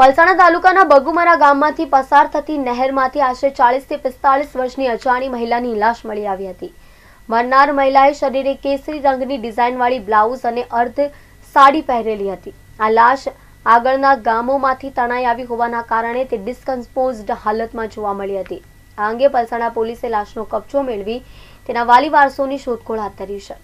પલસાણા તાલુકાના બગુમારા ગામમાંથી પસાર થતી નહેરમાંથી આશરે ચાલીસ થી પિસ્તાલીસ વર્ષની અજાણી મહિલાની લાશ મળી આવી હતી મરનાર મહિલાએ શરીરે કેસરી રંગની ડિઝાઇનવાળી બ્લાઉઝ અને અર્ધ સાડી પહેરેલી હતી આ લાશ આગળના ગામોમાંથી તણાઈ આવી હોવાના કારણે તે ડિસ્કમ્પોઝડ હાલતમાં જોવા મળી હતી આ અંગે પલસાણા પોલીસે લાશનો કબજો મેળવી તેના વાલી વારસોની શોધખોળ હાથ ધરી છે